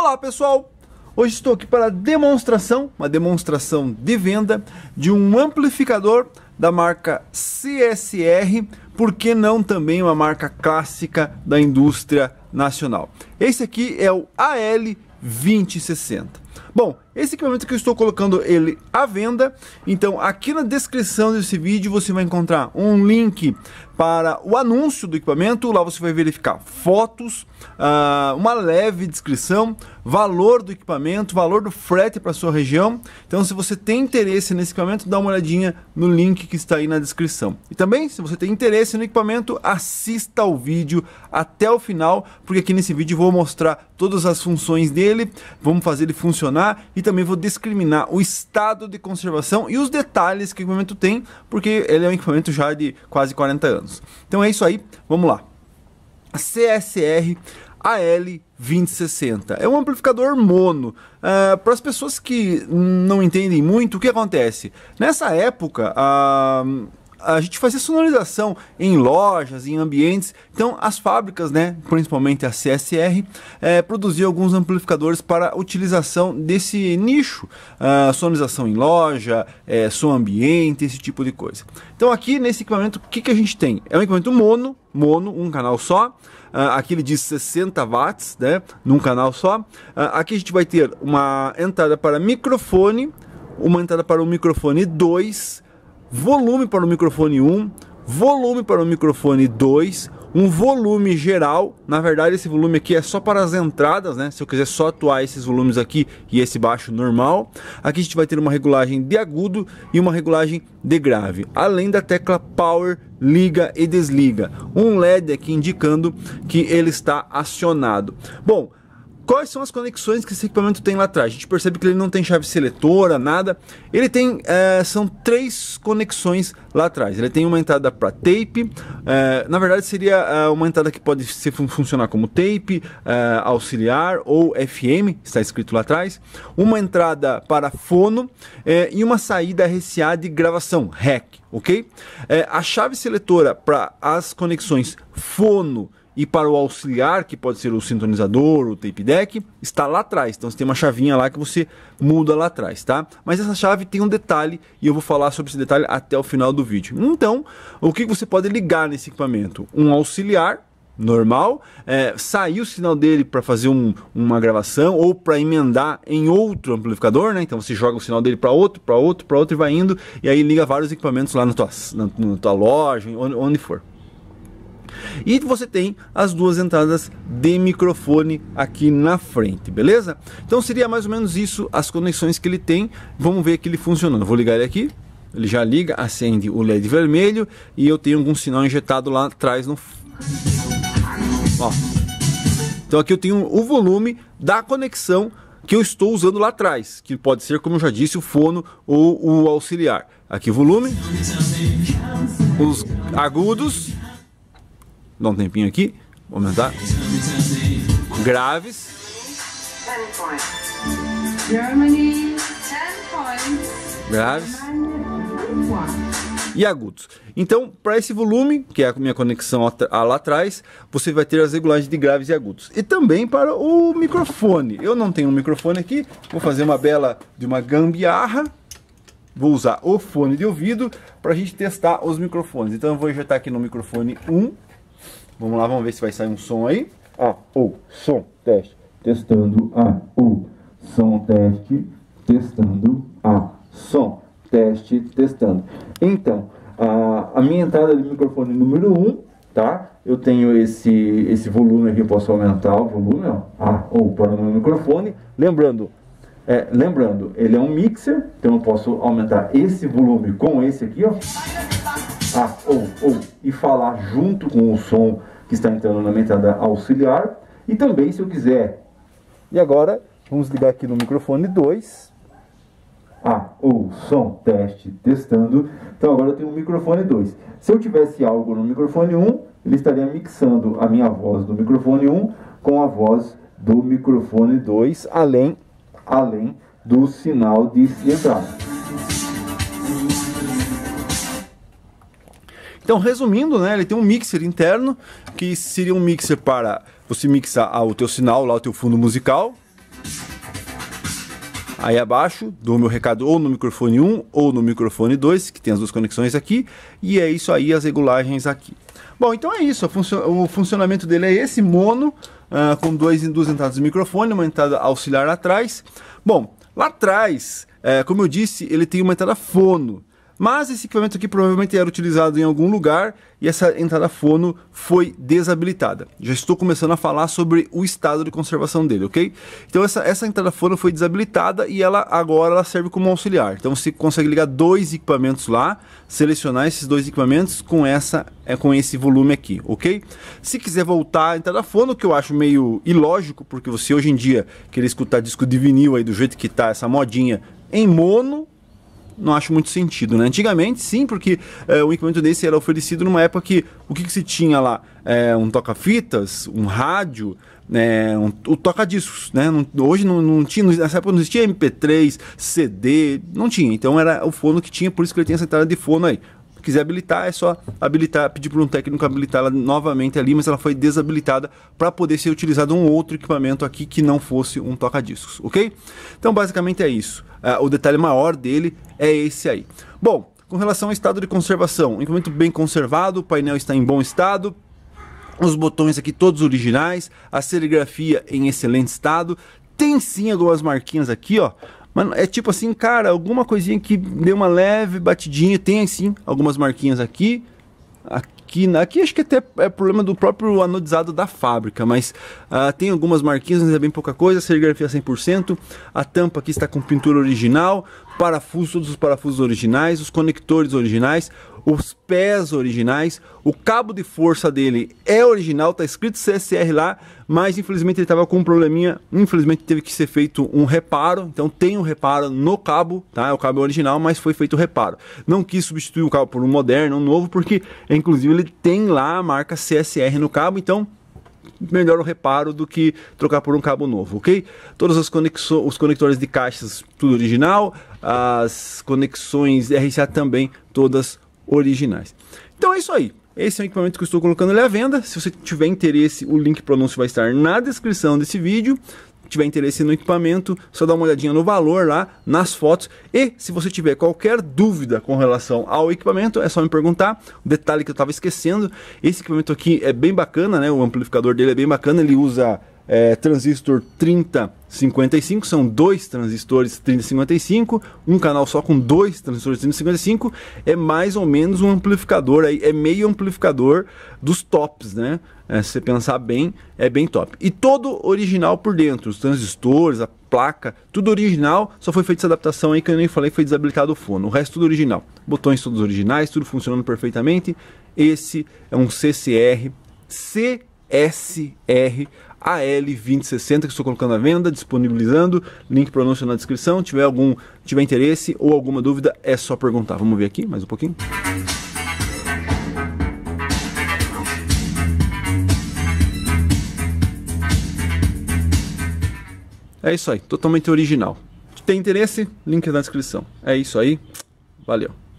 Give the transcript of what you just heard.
Olá pessoal, hoje estou aqui para demonstração, uma demonstração de venda de um amplificador da marca CSR, por que não também uma marca clássica da indústria nacional. Esse aqui é o AL2060. Bom, esse equipamento é que eu estou colocando ele à venda, então aqui na descrição desse vídeo você vai encontrar um link para o anúncio do equipamento, lá você vai verificar fotos, uh, uma leve descrição, valor do equipamento, valor do frete para sua região. Então se você tem interesse nesse equipamento, dá uma olhadinha no link que está aí na descrição. E também, se você tem interesse no equipamento, assista ao vídeo até o final, porque aqui nesse vídeo eu vou mostrar todas as funções dele, vamos fazer ele funcionar funcionar e também vou discriminar o estado de conservação e os detalhes que o equipamento tem, porque ele é um equipamento já de quase 40 anos. Então é isso aí, vamos lá. CSR AL2060. É um amplificador mono. Uh, Para as pessoas que não entendem muito, o que acontece? Nessa época, uh, a gente fazia sonorização em lojas, em ambientes. Então, as fábricas, né, principalmente a CSR, é, eh, alguns amplificadores para utilização desse nicho, a ah, sonorização em loja, é, som ambiente, esse tipo de coisa. Então, aqui nesse equipamento, o que, que a gente tem? É um equipamento mono, mono, um canal só. Uh, aqui ele diz 60 watts, né? Num canal só. Uh, aqui a gente vai ter uma entrada para microfone, uma entrada para o microfone 2, volume para o microfone 1, volume para o microfone 2, um volume geral. Na verdade, esse volume aqui é só para as entradas, né? Se eu quiser só atuar esses volumes aqui e esse baixo normal. Aqui a gente vai ter uma regulagem de agudo e uma regulagem de grave, além da tecla power liga e desliga. Um LED aqui indicando que ele está acionado. Bom, Quais são as conexões que esse equipamento tem lá atrás? A gente percebe que ele não tem chave seletora, nada. Ele tem, é, são três conexões lá atrás. Ele tem uma entrada para tape, é, na verdade seria é, uma entrada que pode ser, funcionar como tape, é, auxiliar ou FM, está escrito lá atrás. Uma entrada para fono é, e uma saída RCA de gravação, REC ok? É, a chave seletora para as conexões fono e para o auxiliar, que pode ser o sintonizador, o tape deck, está lá atrás. Então você tem uma chavinha lá que você muda lá atrás, tá? Mas essa chave tem um detalhe e eu vou falar sobre esse detalhe até o final do vídeo. Então, o que você pode ligar nesse equipamento? Um auxiliar normal, é, saiu o sinal dele para fazer um, uma gravação ou para emendar em outro amplificador, né? Então você joga o sinal dele para outro, para outro, para outro e vai indo e aí liga vários equipamentos lá na tua, na, na tua loja, onde, onde for. E você tem as duas entradas de microfone aqui na frente, beleza? Então seria mais ou menos isso as conexões que ele tem. Vamos ver que ele funcionando. Vou ligar ele aqui. Ele já liga, acende o LED vermelho e eu tenho algum sinal injetado lá atrás no Ó. Então aqui eu tenho o volume da conexão que eu estou usando lá atrás, que pode ser, como eu já disse, o fono ou o auxiliar. Aqui o volume, os agudos, dá um tempinho aqui, vou aumentar, graves, graves, e agudos. Então, para esse volume, que é a minha conexão a lá atrás, você vai ter as regulagens de graves e agudos. E também para o microfone. Eu não tenho um microfone aqui, vou fazer uma bela de uma gambiarra. Vou usar o fone de ouvido para a gente testar os microfones. Então eu vou injetar aqui no microfone 1. Vamos lá, vamos ver se vai sair um som aí. A, O, som, teste. Testando A, O, som, teste. Testando A, som teste, testando. Então, a, a minha entrada de microfone número 1, um, tá? Eu tenho esse, esse volume aqui, posso aumentar o volume, ó, ah, ou o meu microfone. Lembrando, é, lembrando, ele é um mixer, então eu posso aumentar esse volume com esse aqui, ó. Ah, ou, ou, e falar junto com o som que está entrando na minha entrada auxiliar. E também, se eu quiser. E agora, vamos ligar aqui no microfone 2. Ah, ou som, teste, testando. Então agora eu tenho um microfone 2. Se eu tivesse algo no microfone 1, um, ele estaria mixando a minha voz do microfone 1 um com a voz do microfone 2, além, além do sinal de entrada. Então, resumindo, né, ele tem um mixer interno, que seria um mixer para você mixar ah, o teu sinal, lá o teu fundo musical, aí abaixo do meu recado ou no microfone 1 ou no microfone 2, que tem as duas conexões aqui, e é isso aí, as regulagens aqui. Bom, então é isso, funcio o funcionamento dele é esse, mono, uh, com dois, duas entradas de microfone, uma entrada auxiliar atrás. Bom, lá atrás, eh, como eu disse, ele tem uma entrada fono, mas esse equipamento aqui provavelmente era utilizado em algum lugar e essa entrada fono foi desabilitada. Já estou começando a falar sobre o estado de conservação dele, ok? Então essa, essa entrada fono foi desabilitada e ela agora ela serve como auxiliar. Então você consegue ligar dois equipamentos lá, selecionar esses dois equipamentos com essa é com esse volume aqui, ok? Se quiser voltar a entrada fono, que eu acho meio ilógico, porque você hoje em dia querer escutar disco de vinil aí do jeito que tá essa modinha em mono, não acho muito sentido. Né? Antigamente, sim, porque é, eh, um equipamento desse era oferecido numa época que o que, que se tinha lá? É, um toca-fitas, um rádio, né um, o toca-discos. Né? Não, hoje não, não, tinha, nessa época não existia MP3, CD, não tinha. Então era o fono que tinha, por isso que ele tem essa entrada de fono aí quiser habilitar, é só habilitar, pedir para um técnico habilitá-la novamente ali, mas ela foi desabilitada para poder ser utilizado um outro equipamento aqui que não fosse um toca-discos, ok? Então, basicamente é isso. Uh, o detalhe maior dele é esse aí. Bom, com relação ao estado de conservação, um equipamento bem conservado, o painel está em bom estado, os botões aqui todos originais, a serigrafia em excelente estado, tem sim algumas marquinhas aqui, ó, mas é tipo assim, cara, alguma coisinha que deu uma leve batidinha, tem assim, algumas marquinhas aqui, aqui, aqui acho que até é problema do próprio anodizado da fábrica, mas uh, tem algumas marquinhas, mas é bem pouca coisa, serigrafia 100%, a tampa aqui está com pintura original, parafuso, todos os parafusos originais, os conectores originais, os pés originais, o cabo de força dele é original, tá escrito CSR lá, mas infelizmente ele estava com um probleminha, infelizmente teve que ser feito um reparo, então tem um reparo no cabo, tá? É o cabo é original, mas foi feito o reparo. Não quis substituir o cabo por um moderno, um novo, porque inclusive ele tem lá a marca CSR no cabo, então melhor o reparo do que trocar por um cabo novo, ok? Todos os, conexo os conectores de caixas, tudo original, as conexões RCA também, todas originais. Então é isso aí. Esse é o equipamento que eu estou colocando ele à venda. Se você tiver interesse, o link para o anúncio vai estar na descrição desse vídeo. Se tiver interesse no equipamento, só dá uma olhadinha no valor lá, nas fotos. E se você tiver qualquer dúvida com relação ao equipamento, é só me perguntar. detalhe que eu estava esquecendo: esse equipamento aqui é bem bacana, né? O amplificador dele é bem bacana, ele usa é, transistor 3055, são dois transistores 3055, um canal só com dois transistores 3055, é mais ou menos um amplificador, aí, é meio amplificador dos tops, né? É, se você pensar bem, é bem top. E todo original por dentro, os transistores, a placa, tudo original, só foi feita essa adaptação aí que eu nem falei, foi desabilitado o fone. O resto tudo original. Botões todos originais, tudo funcionando perfeitamente. Esse é um CCR C SR AL2060 que estou colocando à venda, disponibilizando, link para o anúncio na descrição. Tiver algum, tiver interesse ou alguma dúvida, é só perguntar. Vamos ver aqui mais um pouquinho. É isso aí, totalmente original. Tem interesse? Link na descrição. É isso aí. Valeu.